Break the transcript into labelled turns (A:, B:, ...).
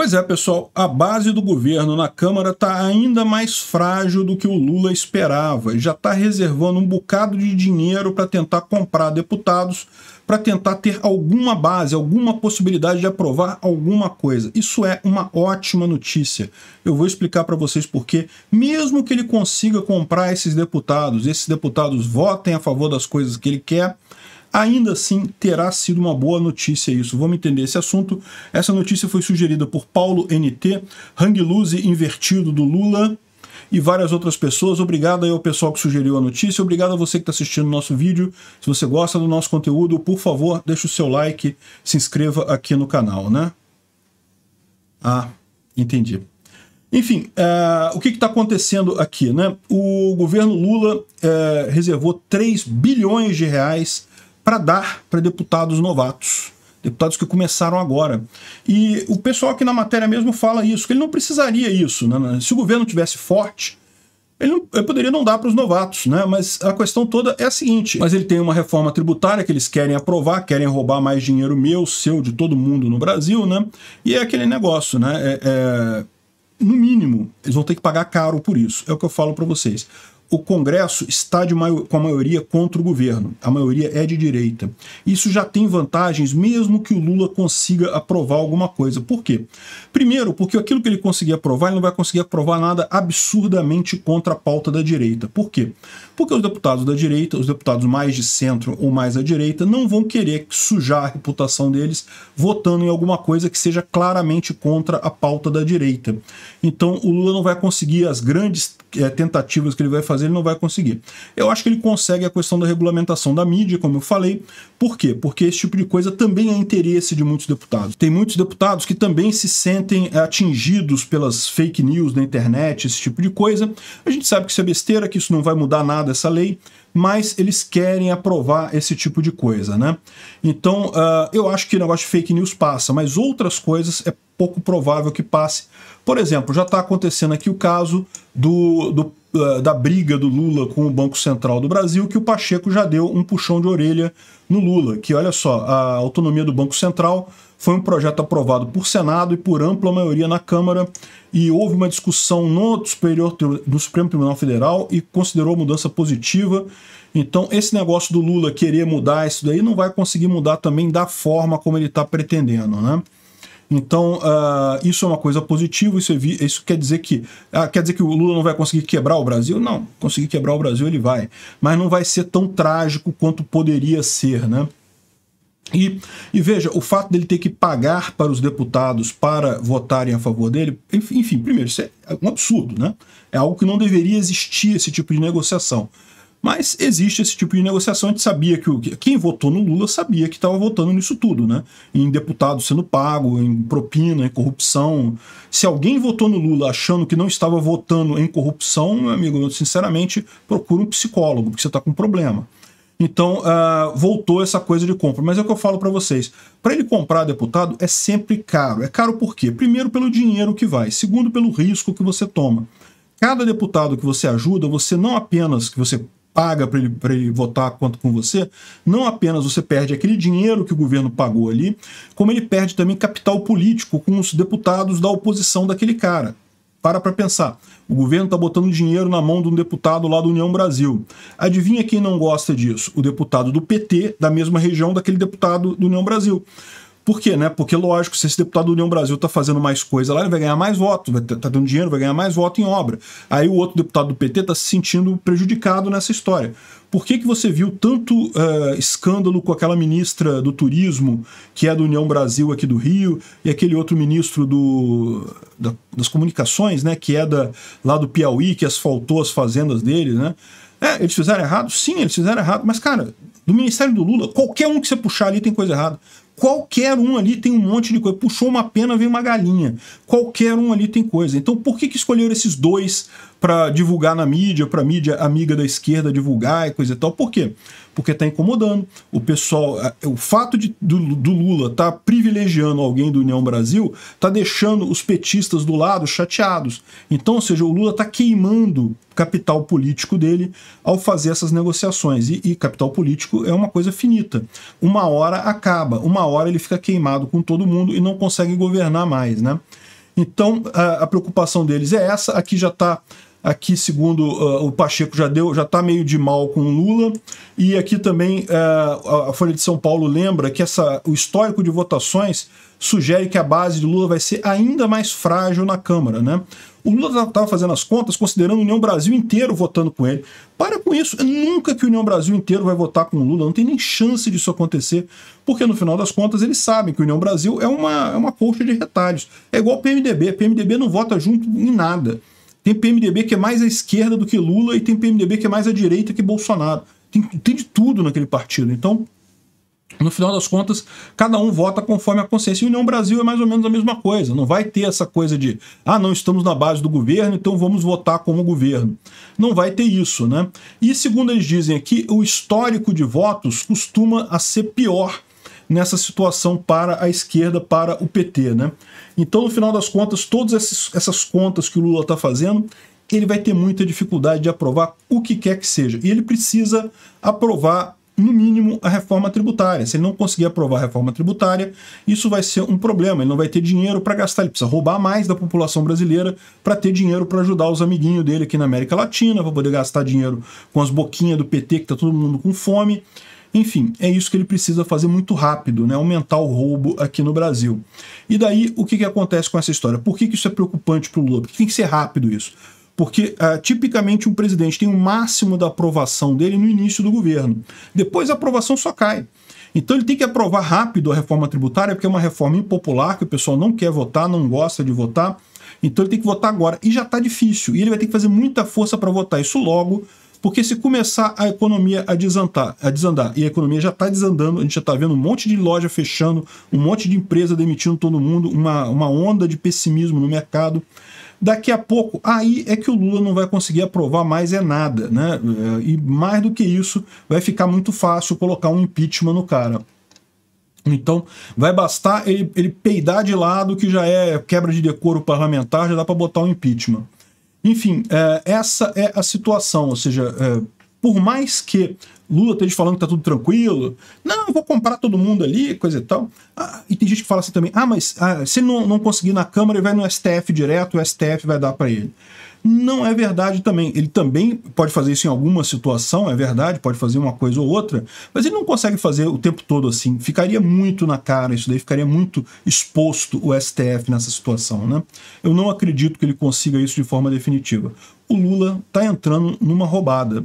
A: Pois é, pessoal, a base do governo na Câmara está ainda mais frágil do que o Lula esperava. Já está reservando um bocado de dinheiro para tentar comprar deputados, para tentar ter alguma base, alguma possibilidade de aprovar alguma coisa. Isso é uma ótima notícia. Eu vou explicar para vocês por quê. mesmo que ele consiga comprar esses deputados, esses deputados votem a favor das coisas que ele quer, Ainda assim, terá sido uma boa notícia isso. Vamos entender esse assunto. Essa notícia foi sugerida por Paulo NT, Hang Luzi invertido do Lula e várias outras pessoas. Obrigado aí ao pessoal que sugeriu a notícia. Obrigado a você que está assistindo o nosso vídeo. Se você gosta do nosso conteúdo, por favor, deixa o seu like, se inscreva aqui no canal, né? Ah, entendi. Enfim, eh, o que está acontecendo aqui? Né? O governo Lula eh, reservou 3 bilhões de reais para dar para deputados novatos, deputados que começaram agora. E o pessoal aqui na matéria mesmo fala isso, que ele não precisaria isso. Né? né? Se o governo tivesse forte, ele, não, ele poderia não dar para os novatos, né? mas a questão toda é a seguinte: mas ele tem uma reforma tributária que eles querem aprovar, querem roubar mais dinheiro meu, seu, de todo mundo no Brasil, né? E é aquele negócio, né? É, é, no mínimo, eles vão ter que pagar caro por isso. É o que eu falo para vocês o Congresso está com a maioria contra o governo. A maioria é de direita. Isso já tem vantagens, mesmo que o Lula consiga aprovar alguma coisa. Por quê? Primeiro, porque aquilo que ele conseguir aprovar, ele não vai conseguir aprovar nada absurdamente contra a pauta da direita. Por quê? Porque os deputados da direita, os deputados mais de centro ou mais à direita, não vão querer sujar a reputação deles votando em alguma coisa que seja claramente contra a pauta da direita. Então, o Lula não vai conseguir as grandes é, tentativas que ele vai fazer, ele não vai conseguir. Eu acho que ele consegue a questão da regulamentação da mídia, como eu falei. Por quê? Porque esse tipo de coisa também é interesse de muitos deputados. Tem muitos deputados que também se sentem é, atingidos pelas fake news na internet, esse tipo de coisa. A gente sabe que isso é besteira, que isso não vai mudar nada, essa lei mas eles querem aprovar esse tipo de coisa, né? Então, uh, eu acho que o negócio de fake news passa, mas outras coisas é pouco provável que passe. Por exemplo, já está acontecendo aqui o caso do, do eh, da briga do Lula com o Banco Central do Brasil, que o Pacheco já deu um puxão de orelha no Lula, que olha só, a autonomia do Banco Central foi um projeto aprovado por Senado e por ampla maioria na Câmara, e houve uma discussão no, superior, no Supremo Tribunal Federal e considerou mudança positiva. Então, esse negócio do Lula querer mudar isso daí não vai conseguir mudar também da forma como ele está pretendendo, né? Então, uh, isso é uma coisa positiva, isso, é isso quer dizer que. Uh, quer dizer que o Lula não vai conseguir quebrar o Brasil? Não, conseguir quebrar o Brasil ele vai. Mas não vai ser tão trágico quanto poderia ser, né? E, e, veja, o fato dele ter que pagar para os deputados para votarem a favor dele, enfim, primeiro, isso é um absurdo, né? É algo que não deveria existir esse tipo de negociação. Mas existe esse tipo de negociação. A gente sabia que o, quem votou no Lula sabia que estava votando nisso tudo, né? Em deputado sendo pago, em propina, em corrupção. Se alguém votou no Lula achando que não estava votando em corrupção, meu amigo, sinceramente, procura um psicólogo, porque você está com um problema. Então, uh, voltou essa coisa de compra. Mas é o que eu falo para vocês. Para ele comprar deputado é sempre caro. É caro por quê? Primeiro, pelo dinheiro que vai. Segundo, pelo risco que você toma. Cada deputado que você ajuda, você não apenas que você paga para ele, ele votar quanto com você, não apenas você perde aquele dinheiro que o governo pagou ali, como ele perde também capital político com os deputados da oposição daquele cara. Para para pensar. O governo está botando dinheiro na mão de um deputado lá do União Brasil. Adivinha quem não gosta disso? O deputado do PT da mesma região daquele deputado do União Brasil. Por quê, né? Porque, lógico, se esse deputado da União Brasil está fazendo mais coisa lá, ele vai ganhar mais voto, está dando dinheiro, vai ganhar mais voto em obra. Aí o outro deputado do PT está se sentindo prejudicado nessa história. Por que, que você viu tanto uh, escândalo com aquela ministra do Turismo, que é da União Brasil aqui do Rio, e aquele outro ministro do, da, das Comunicações, né, que é da, lá do Piauí, que asfaltou as fazendas dele, né? É, eles fizeram errado? Sim, eles fizeram errado. Mas, cara, do Ministério do Lula, qualquer um que você puxar ali tem coisa errada. Qualquer um ali tem um monte de coisa. Puxou uma pena, veio uma galinha. Qualquer um ali tem coisa. Então, por que, que escolheram esses dois para divulgar na mídia, para mídia amiga da esquerda divulgar e coisa e tal. Por quê? Porque está incomodando. O pessoal, o fato de, do, do Lula tá privilegiando alguém do União Brasil, tá deixando os petistas do lado chateados. Então, ou seja, o Lula tá queimando capital político dele ao fazer essas negociações. E, e, capital político é uma coisa finita. Uma hora acaba, uma hora ele fica queimado com todo mundo e não consegue governar mais, né? Então, a, a preocupação deles é essa. Aqui já está Aqui, segundo uh, o Pacheco, já deu, já está meio de mal com o Lula. E aqui também uh, a Folha de São Paulo lembra que essa, o histórico de votações sugere que a base de Lula vai ser ainda mais frágil na Câmara, né? O Lula estava tá, fazendo as contas considerando a União Brasil inteiro votando com ele. Para com isso, nunca que a União Brasil inteiro vai votar com o Lula, não tem nem chance disso acontecer, porque no final das contas eles sabem que a União Brasil é uma, é uma colcha de retalhos. É igual o PMDB, PMDB não vota junto em nada. Tem PMDB que é mais à esquerda do que Lula e tem PMDB que é mais à direita que Bolsonaro. Tem, tem de tudo naquele partido. Então, no final das contas, cada um vota conforme a consciência. E União Brasil é mais ou menos a mesma coisa. Não vai ter essa coisa de, ah, não estamos na base do governo, então vamos votar como governo. Não vai ter isso, né? E segundo eles dizem aqui, o histórico de votos costuma a ser pior nessa situação para a esquerda, para o PT. Né? Então, no final das contas, todas essas contas que o Lula está fazendo, ele vai ter muita dificuldade de aprovar o que quer que seja. E ele precisa aprovar, no mínimo, a reforma tributária. Se ele não conseguir aprovar a reforma tributária, isso vai ser um problema. Ele não vai ter dinheiro para gastar, ele precisa roubar mais da população brasileira para ter dinheiro para ajudar os amiguinhos dele aqui na América Latina, para poder gastar dinheiro com as boquinhas do PT, que está todo mundo com fome. Enfim, é isso que ele precisa fazer muito rápido, né? aumentar o roubo aqui no Brasil. E daí, o que, que acontece com essa história? Por que, que isso é preocupante para o Lula? tem que ser rápido isso. Porque uh, tipicamente um presidente tem o um máximo da aprovação dele no início do governo. Depois a aprovação só cai. Então ele tem que aprovar rápido a reforma tributária, porque é uma reforma impopular que o pessoal não quer votar, não gosta de votar. Então ele tem que votar agora. E já está difícil. E ele vai ter que fazer muita força para votar isso logo, porque se começar a economia a desandar, a desandar e a economia já está desandando, a gente já está vendo um monte de loja fechando, um monte de empresa demitindo todo mundo, uma, uma onda de pessimismo no mercado. Daqui a pouco, aí é que o Lula não vai conseguir aprovar mais é nada, né? E mais do que isso, vai ficar muito fácil colocar um impeachment no cara. Então, vai bastar ele, ele peidar de lado, que já é quebra de decoro parlamentar, já dá para botar um impeachment. Enfim, é, essa é a situação, ou seja, é, por mais que Lula esteja falando que tá tudo tranquilo, não, eu vou comprar todo mundo ali, coisa e tal. Ah, e tem gente que fala assim também, ah, mas ah, se não, não conseguir na Câmara, ele vai no STF direto, o STF vai dar para ele. Não é verdade também. Ele também pode fazer isso em alguma situação, é verdade, pode fazer uma coisa ou outra, mas ele não consegue fazer o tempo todo assim. Ficaria muito na cara isso daí, ficaria muito exposto o STF nessa situação, né? Eu não acredito que ele consiga isso de forma definitiva. O Lula está entrando numa roubada.